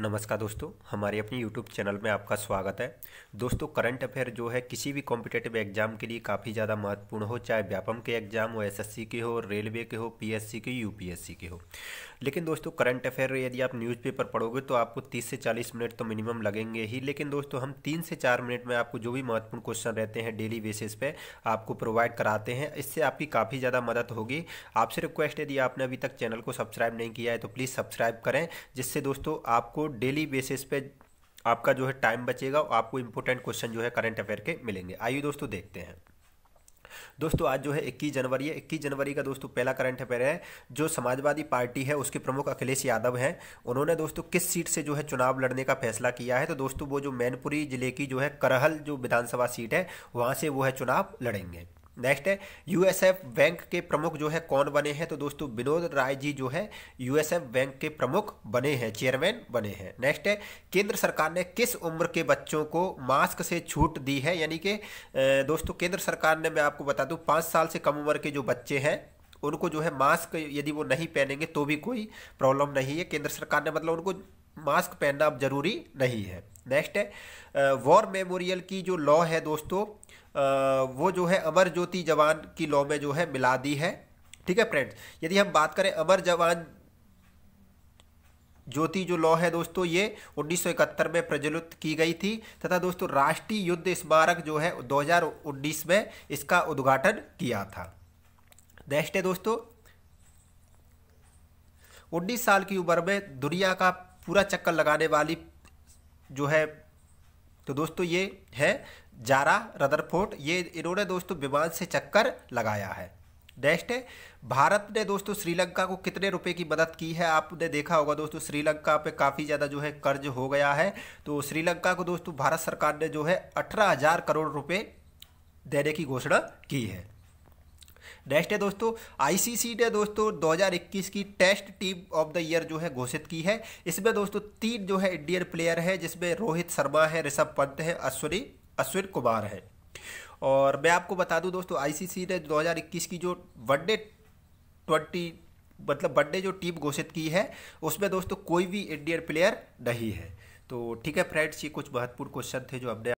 नमस्कार दोस्तों हमारे अपने YouTube चैनल में आपका स्वागत है दोस्तों करंट अफेयर जो है किसी भी कॉम्पिटेटिव एग्जाम के लिए काफ़ी ज़्यादा महत्वपूर्ण हो चाहे व्यापम के एग्जाम हो एसएससी के हो रेलवे के हो पीएससी के यू के हो लेकिन दोस्तों करंट अफेयर यदि आप न्यूज़पेपर पढ़ोगे तो आपको तीस से चालीस मिनट तो मिनिमम लगेंगे ही लेकिन दोस्तों हम तीन से चार मिनट में आपको जो भी महत्वपूर्ण क्वेश्चन रहते हैं डेली बेसिस पर आपको प्रोवाइड कराते हैं इससे आपकी काफ़ी ज़्यादा मदद होगी आपसे रिक्वेस्ट यदि आपने अभी तक चैनल को सब्सक्राइब नहीं किया है तो प्लीज़ सब्सक्राइब करें जिससे दोस्तों आपको डेली बेसिस पे आपका जो है टाइम बचेगा और आपको इंपॉर्टेंट क्वेश्चन जो है करंट अफेयर के मिलेंगे आइए दोस्तों देखते हैं दोस्तों आज जो है इक्कीस जनवरी है इक्कीस जनवरी का दोस्तों पहला करंट अफेयर है जो समाजवादी पार्टी है उसके प्रमुख अखिलेश यादव हैं उन्होंने दोस्तों किस सीट से जो है चुनाव लड़ने का फैसला किया है तो दोस्तों वो जो मैनपुरी जिले की जो है करहल जो विधानसभा सीट है वहाँ से वो है चुनाव लड़ेंगे नेक्स्ट है यूएसएफ बैंक के प्रमुख जो है कौन बने हैं तो दोस्तों विनोद राय जी जो है यूएसएफ बैंक के प्रमुख बने हैं चेयरमैन बने हैं नेक्स्ट है केंद्र सरकार ने किस उम्र के बच्चों को मास्क से छूट दी है यानी कि दोस्तों केंद्र सरकार ने मैं आपको बता दूं पाँच साल से कम उम्र के जो बच्चे हैं उनको जो है मास्क यदि वो नहीं पहनेंगे तो भी कोई प्रॉब्लम नहीं है केंद्र सरकार ने मतलब उनको मास्क पहनना अब जरूरी नहीं है नेक्स्ट है वॉर मेमोरियल की जो लॉ है दोस्तों वो जो है अमर ज्योति जवान की लॉ में जो है मिला दी है ठीक है फ्रेंड्स यदि हम बात करें अमर जवान ज्योति जो लॉ है दोस्तों ये 1971 में प्रज्वलित की गई थी तथा दोस्तों राष्ट्रीय युद्ध स्मारक जो है 2019 में इसका उद्घाटन किया था नेक्स्ट है दोस्तों 19 साल की उम्र में दुनिया का पूरा चक्कर लगाने वाली जो है तो दोस्तों ये है जारा रदरफोर्ट ये इन्होंने दोस्तों विमान से चक्कर लगाया है नेक्स्ट है भारत ने दोस्तों श्रीलंका को कितने रुपए की मदद की है आपने देखा होगा दोस्तों श्रीलंका पे काफ़ी ज़्यादा जो है कर्ज हो गया है तो श्रीलंका को दोस्तों भारत सरकार ने जो है अठारह हज़ार करोड़ रुपए देने की घोषणा की है नेक्स्ट है दोस्तों आईसीसी ने दोस्तों 2021 की test team of the year जो है घोषित की है इसमें दोस्तों तीन जो है इंडियन प्लेयर है जिसमें रोहित शर्मा है ऋषभ पंत है अश्विनी अश्विन कुमार है और मैं आपको बता दूं दोस्तों आईसीसी ने 2021 की जो वनडे ट्वेंटी मतलब वनडे जो टीम घोषित की है उसमें दोस्तों कोई भी इंडियन प्लेयर नहीं है तो ठीक है फ्रेंड्स ये कुछ महत्वपूर्ण क्वेश्चन थे जो हमने